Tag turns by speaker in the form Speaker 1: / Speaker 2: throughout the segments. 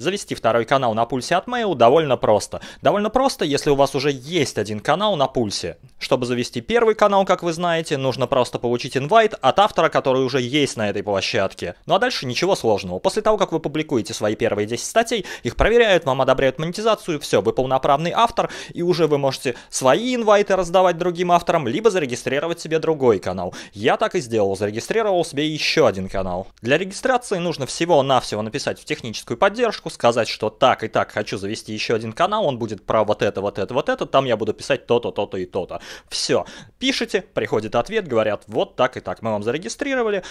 Speaker 1: Завести второй канал на пульсе от Mail довольно просто. Довольно просто, если у вас уже есть один канал на пульсе. Чтобы завести первый канал, как вы знаете, нужно просто получить инвайт от автора, который уже есть на этой площадке. Ну а дальше ничего сложного. После того, как вы публикуете свои первые 10 статей, их проверяют, вам одобряют монетизацию, все, вы полноправный автор, и уже вы можете свои инвайты раздавать другим авторам, либо зарегистрировать себе другой канал. Я так и сделал, зарегистрировал себе еще один канал. Для регистрации нужно всего-навсего написать в техническую поддержку, сказать, что так и так хочу завести еще один канал, он будет про вот это, вот это, вот это, там я буду писать то-то, то-то и то-то. Все, пишите, приходит ответ, говорят, вот так и так, мы вам зарегистрировали,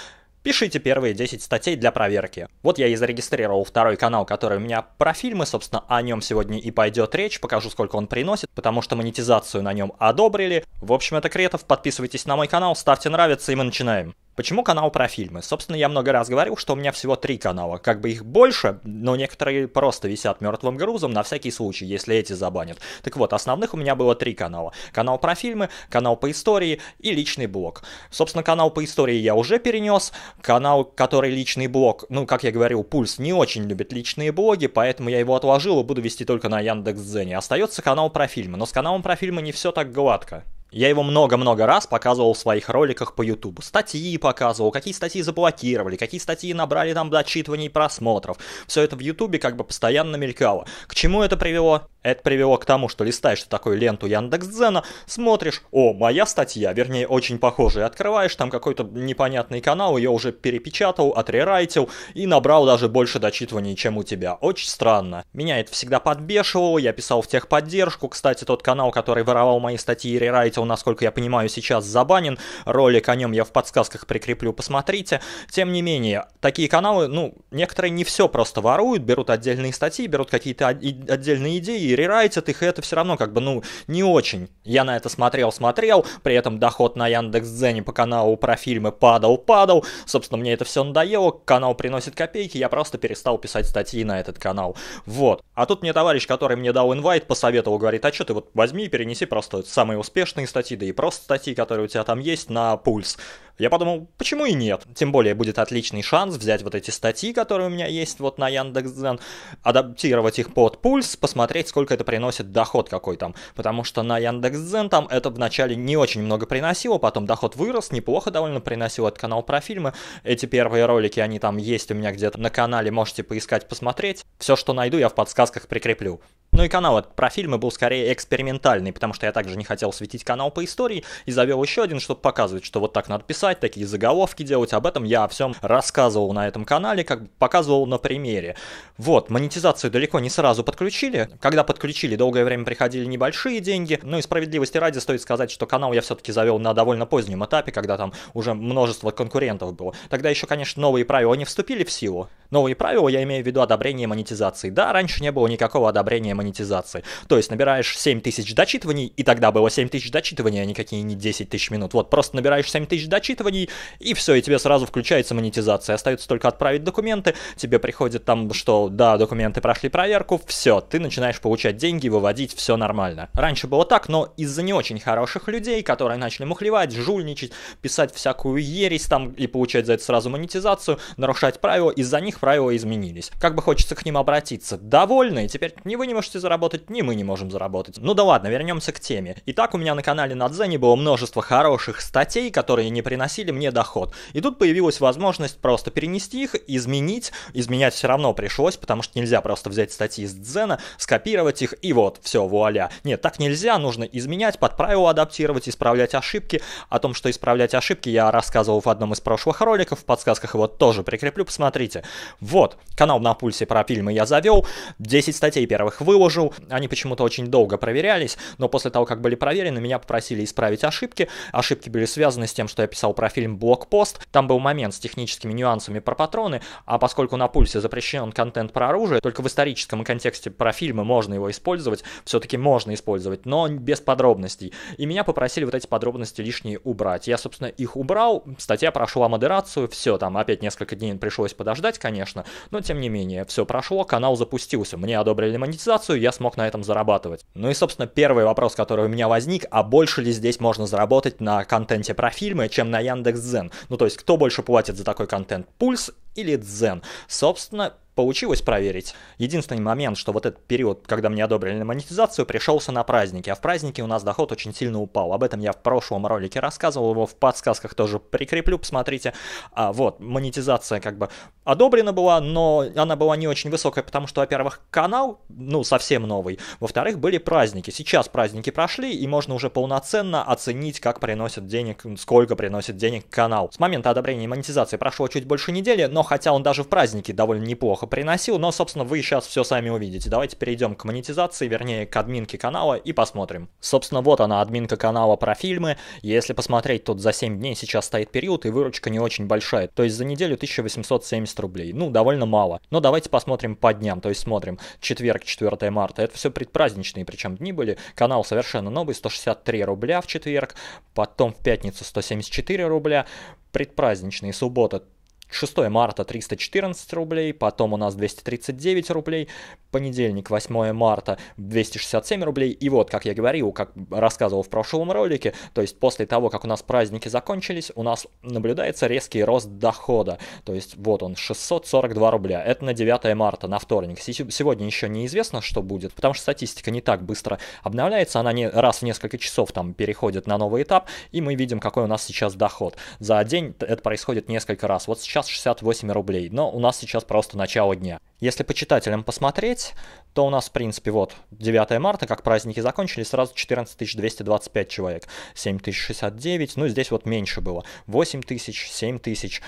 Speaker 1: Пишите первые 10 статей для проверки. Вот я и зарегистрировал второй канал, который у меня про фильмы, собственно, о нем сегодня и пойдет речь, покажу, сколько он приносит, потому что монетизацию на нем одобрили. В общем, это Кретов, подписывайтесь на мой канал, ставьте нравится, и мы начинаем. Почему канал про фильмы? Собственно, я много раз говорил, что у меня всего три канала. Как бы их больше, но некоторые просто висят мертвым грузом на всякий случай, если эти забанят. Так вот, основных у меня было три канала. Канал про фильмы, канал по истории и личный блог. Собственно, канал по истории я уже перенес. Канал, который личный блог, ну, как я говорил, Пульс не очень любит личные блоги, поэтому я его отложил и буду вести только на Яндекс.Дзене. Остается канал про фильмы, но с каналом про фильмы не все так гладко. Я его много-много раз показывал в своих роликах по Ютубу. Статьи показывал, какие статьи заблокировали, какие статьи набрали там дочитываний просмотров. Все это в Ютубе как бы постоянно мелькало. К чему это привело? Это привело к тому, что листаешь ты такую ленту Яндекс.Дзена, смотришь, о, моя статья, вернее, очень похожая, открываешь, там какой-то непонятный канал, ее уже перепечатал, отрерайтил и набрал даже больше дочитываний, чем у тебя. Очень странно. Меня это всегда подбешивало, я писал в техподдержку, кстати, тот канал, который воровал мои статьи и рерайтил, насколько я понимаю, сейчас забанен, ролик о нем я в подсказках прикреплю, посмотрите. Тем не менее, такие каналы, ну, некоторые не все просто воруют, берут отдельные статьи, берут какие-то отдельные идеи, и рерайтят их, и это все равно как бы, ну, не очень. Я на это смотрел, смотрел, при этом доход на Яндекс.Дзене по каналу про фильмы падал, падал. Собственно, мне это все надоело, канал приносит копейки, я просто перестал писать статьи на этот канал. Вот. А тут мне товарищ, который мне дал инвайт, посоветовал, говорит, а что ты вот возьми и перенеси просто самые успешные статьи, да и просто статьи, которые у тебя там есть, на пульс. Я подумал, почему и нет? Тем более будет отличный шанс взять вот эти статьи, которые у меня есть вот на Яндекс.Дзен, адаптировать их под пульс, посмотреть, сколько сколько это приносит доход какой там. Потому что на Яндекс.Дзен там это вначале не очень много приносило, потом доход вырос, неплохо довольно приносил этот канал про фильмы. Эти первые ролики, они там есть у меня где-то на канале, можете поискать, посмотреть. Все, что найду, я в подсказках прикреплю. Ну и канал этот про фильмы был скорее экспериментальный, потому что я также не хотел светить канал по истории и завел еще один, чтобы показывать, что вот так надо писать, такие заголовки делать. Об этом я всем рассказывал на этом канале, как показывал на примере. Вот, монетизацию далеко не сразу подключили. Когда подключили, долгое время приходили небольшие деньги. Ну и справедливости ради стоит сказать, что канал я все-таки завел на довольно позднем этапе, когда там уже множество конкурентов было. Тогда еще, конечно, новые правила не вступили в силу. Новые правила я имею в виду одобрение монетизации. Да, раньше не было никакого одобрения монетизации монетизации. То есть набираешь 7 тысяч дочитываний, и тогда было 7 тысяч дочитываний, а никакие не 10 тысяч минут. Вот, просто набираешь 7 тысяч дочитываний, и все, и тебе сразу включается монетизация. Остается только отправить документы, тебе приходит там, что да, документы прошли проверку, все, ты начинаешь получать деньги, выводить, все нормально. Раньше было так, но из-за не очень хороших людей, которые начали мухлевать, жульничать, писать всякую ересь там и получать за это сразу монетизацию, нарушать правила, из-за них правила изменились. Как бы хочется к ним обратиться. Довольны, теперь не вы не можете заработать, ни мы не можем заработать. Ну да ладно, вернемся к теме. Итак, у меня на канале на Дзене было множество хороших статей, которые не приносили мне доход. И тут появилась возможность просто перенести их, изменить. Изменять все равно пришлось, потому что нельзя просто взять статьи из Дзена, скопировать их и вот, все, вуаля. Нет, так нельзя, нужно изменять, под правила адаптировать, исправлять ошибки. О том, что исправлять ошибки, я рассказывал в одном из прошлых роликов, в подсказках его тоже прикреплю, посмотрите. Вот, канал на пульсе про фильмы я завел, 10 статей первых выложил, уничтожил. Они почему-то очень долго проверялись, но после того, как были проверены, меня попросили исправить ошибки. Ошибки были связаны с тем, что я писал про фильм «Блокпост». Там был момент с техническими нюансами про патроны, а поскольку на пульсе запрещен контент про оружие, только в историческом контексте про фильмы можно его использовать, все-таки можно использовать, но без подробностей. И меня попросили вот эти подробности лишние убрать. Я, собственно, их убрал, статья прошла модерацию, все, там опять несколько дней пришлось подождать, конечно, но тем не менее, все прошло, канал запустился, мне одобрили монетизацию, репутацию, я смог на этом зарабатывать. Ну и, собственно, первый вопрос, который у меня возник, а больше ли здесь можно заработать на контенте про фильмы, чем на Яндекс.Дзен? Ну то есть, кто больше платит за такой контент, Пульс или Дзен? Собственно, получилось проверить. Единственный момент, что вот этот период, когда мне одобрили монетизацию, пришелся на праздники, а в праздники у нас доход очень сильно упал. Об этом я в прошлом ролике рассказывал, его в подсказках тоже прикреплю, посмотрите. А, вот, монетизация как бы одобрена была, но она была не очень высокая, потому что, во-первых, канал, ну, совсем новый, во-вторых, были праздники. Сейчас праздники прошли, и можно уже полноценно оценить, как приносит денег, сколько приносит денег канал. С момента одобрения монетизации прошло чуть больше недели, но хотя он даже в праздники довольно неплохо приносил, но, собственно, вы сейчас все сами увидите. Давайте перейдем к монетизации, вернее, к админке канала и посмотрим. Собственно, вот она, админка канала про фильмы. Если посмотреть, тут за 7 дней сейчас стоит период, и выручка не очень большая. То есть за неделю 1870 рублей. Ну, довольно мало. Но давайте посмотрим по дням. То есть смотрим четверг, 4 марта. Это все предпраздничные причем дни были. Канал совершенно новый, 163 рубля в четверг. Потом в пятницу 174 рубля. Предпраздничные суббота 6 марта 314 рублей, потом у нас 239 рублей, понедельник 8 марта 267 рублей, и вот, как я говорил, как рассказывал в прошлом ролике, то есть после того, как у нас праздники закончились, у нас наблюдается резкий рост дохода, то есть вот он, 642 рубля, это на 9 марта, на вторник, сегодня еще неизвестно, что будет, потому что статистика не так быстро обновляется, она не раз в несколько часов там переходит на новый этап, и мы видим, какой у нас сейчас доход. За день это происходит несколько раз. Вот сейчас сейчас 68 рублей, но у нас сейчас просто начало дня. Если по читателям посмотреть, то у нас, в принципе, вот 9 марта, как праздники закончились, сразу 14 225 человек, 7069, ну и здесь вот меньше было, 8 тысяч, 7 тысяч,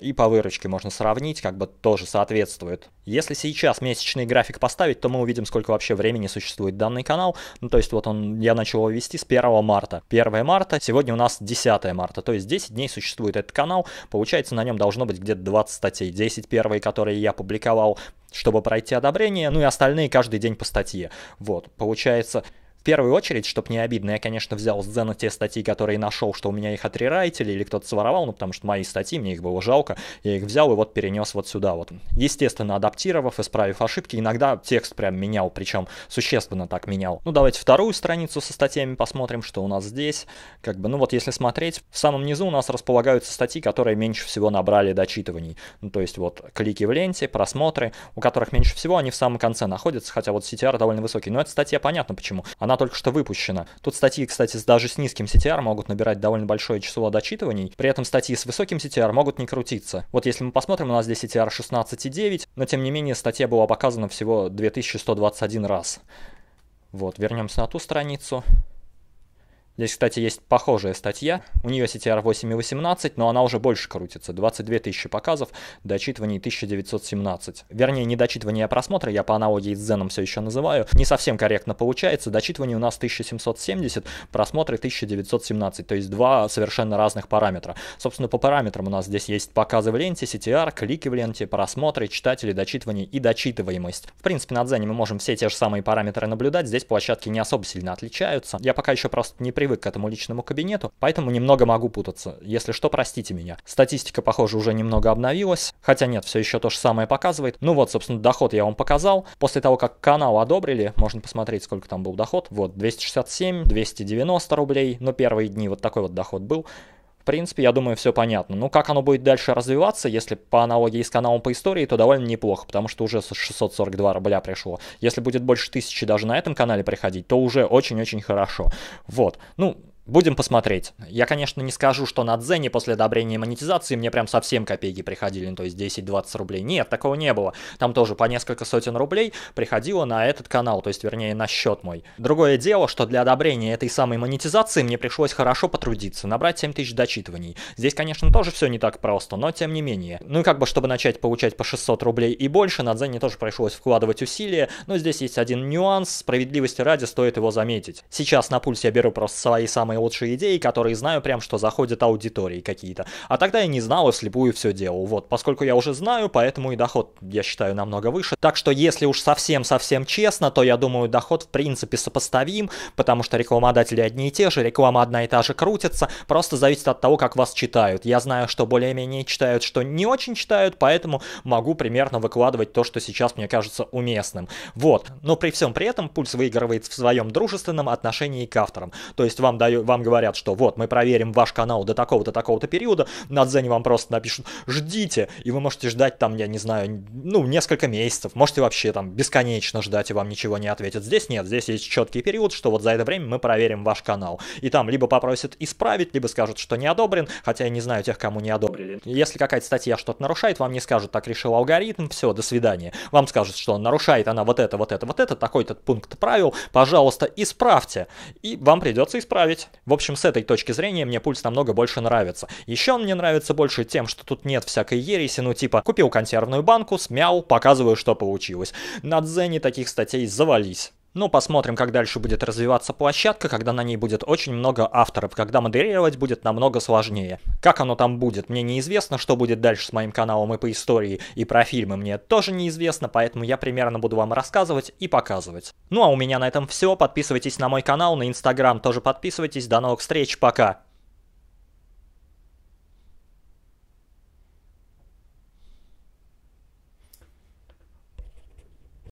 Speaker 1: и по выручке можно сравнить, как бы тоже соответствует. Если сейчас месячный график поставить, то мы увидим, сколько вообще времени существует данный канал. Ну, то есть вот он, я начал его вести с 1 марта. 1 марта, сегодня у нас 10 марта, то есть 10 дней существует этот канал. Получается, на нем должно быть где-то 20 статей. 10 первые, которые я публиковал, чтобы пройти одобрение, ну и остальные каждый день по статье. Вот, получается, первую очередь, чтобы не обидно, я, конечно, взял с Дзена те статьи, которые нашел, что у меня их отрерайтили или кто-то своровал, ну, потому что мои статьи, мне их было жалко, я их взял и вот перенес вот сюда вот. Естественно, адаптировав, исправив ошибки, иногда текст прям менял, причем существенно так менял. Ну, давайте вторую страницу со статьями посмотрим, что у нас здесь. Как бы, ну, вот если смотреть, в самом низу у нас располагаются статьи, которые меньше всего набрали дочитываний. Ну, то есть вот клики в ленте, просмотры, у которых меньше всего, они в самом конце находятся, хотя вот CTR довольно высокий. Но эта статья понятно почему. Она только что выпущена. Тут статьи, кстати, даже с низким CTR могут набирать довольно большое число дочитываний, при этом статьи с высоким CTR могут не крутиться. Вот если мы посмотрим, у нас здесь CTR 16,9, но тем не менее статья была показана всего 2121 раз. Вот, вернемся на ту страницу. Здесь, кстати, есть похожая статья. У нее CTR 8,18, но она уже больше крутится. 22 тысячи показов, дочитываний 1917. Вернее, не дочитывание, а просмотра, я по аналогии с Зеном все еще называю. Не совсем корректно получается. Дочитывание у нас 1770, просмотры 1917. То есть два совершенно разных параметра. Собственно, по параметрам у нас здесь есть показы в ленте, CTR, клики в ленте, просмотры, читатели, дочитывание и дочитываемость. В принципе, на Дзене мы можем все те же самые параметры наблюдать. Здесь площадки не особо сильно отличаются. Я пока еще просто не привык привык к этому личному кабинету, поэтому немного могу путаться. Если что, простите меня. Статистика, похоже, уже немного обновилась, хотя нет, все еще то же самое показывает. Ну вот, собственно, доход я вам показал. После того, как канал одобрили, можно посмотреть, сколько там был доход. Вот, 267, 290 рублей, но ну, первые дни вот такой вот доход был принципе, я думаю, все понятно. Ну, как оно будет дальше развиваться, если по аналогии с каналом по истории, то довольно неплохо, потому что уже 642 рубля пришло. Если будет больше тысячи даже на этом канале приходить, то уже очень-очень хорошо. Вот. Ну, Будем посмотреть. Я, конечно, не скажу, что на Дзене после одобрения монетизации мне прям совсем копейки приходили, то есть 10-20 рублей. Нет, такого не было. Там тоже по несколько сотен рублей приходило на этот канал, то есть, вернее, на счет мой. Другое дело, что для одобрения этой самой монетизации мне пришлось хорошо потрудиться, набрать 7000 дочитываний. Здесь, конечно, тоже все не так просто, но тем не менее. Ну и как бы, чтобы начать получать по 600 рублей и больше, на Дзене тоже пришлось вкладывать усилия, но здесь есть один нюанс, справедливости ради стоит его заметить. Сейчас на пульс я беру просто свои самые самые лучшие идеи, которые знаю прям, что заходят аудитории какие-то. А тогда я не знал и слепую все делал. Вот, поскольку я уже знаю, поэтому и доход, я считаю, намного выше. Так что если уж совсем-совсем честно, то я думаю, доход в принципе сопоставим, потому что рекламодатели одни и те же, реклама одна и та же крутится, просто зависит от того, как вас читают. Я знаю, что более-менее читают, что не очень читают, поэтому могу примерно выкладывать то, что сейчас мне кажется уместным. Вот, но при всем при этом пульс выигрывает в своем дружественном отношении к авторам. То есть вам даю, вам говорят, что вот, мы проверим ваш канал до такого-то, такого-то периода, на Дзене вам просто напишут «ждите», и вы можете ждать там, я не знаю, ну, несколько месяцев, можете вообще там бесконечно ждать, и вам ничего не ответят. Здесь нет, здесь есть четкий период, что вот за это время мы проверим ваш канал. И там либо попросят исправить, либо скажут, что не одобрен, хотя я не знаю тех, кому не одобрили. Если какая-то статья что-то нарушает, вам не скажут, так решил алгоритм, все, до свидания. Вам скажут, что он нарушает она вот это, вот это, вот это, такой-то пункт правил, пожалуйста, исправьте. И вам придется исправить. В общем, с этой точки зрения мне пульс намного больше нравится. Еще он мне нравится больше тем, что тут нет всякой ереси, ну типа купил консервную банку, смял, показываю, что получилось. На Дзене таких статей завались. Ну, посмотрим, как дальше будет развиваться площадка, когда на ней будет очень много авторов, когда модерировать будет намного сложнее. Как оно там будет, мне неизвестно, что будет дальше с моим каналом и по истории, и про фильмы мне тоже неизвестно, поэтому я примерно буду вам рассказывать и показывать. Ну а у меня на этом все, подписывайтесь на мой канал, на инстаграм тоже подписывайтесь, до новых встреч, пока!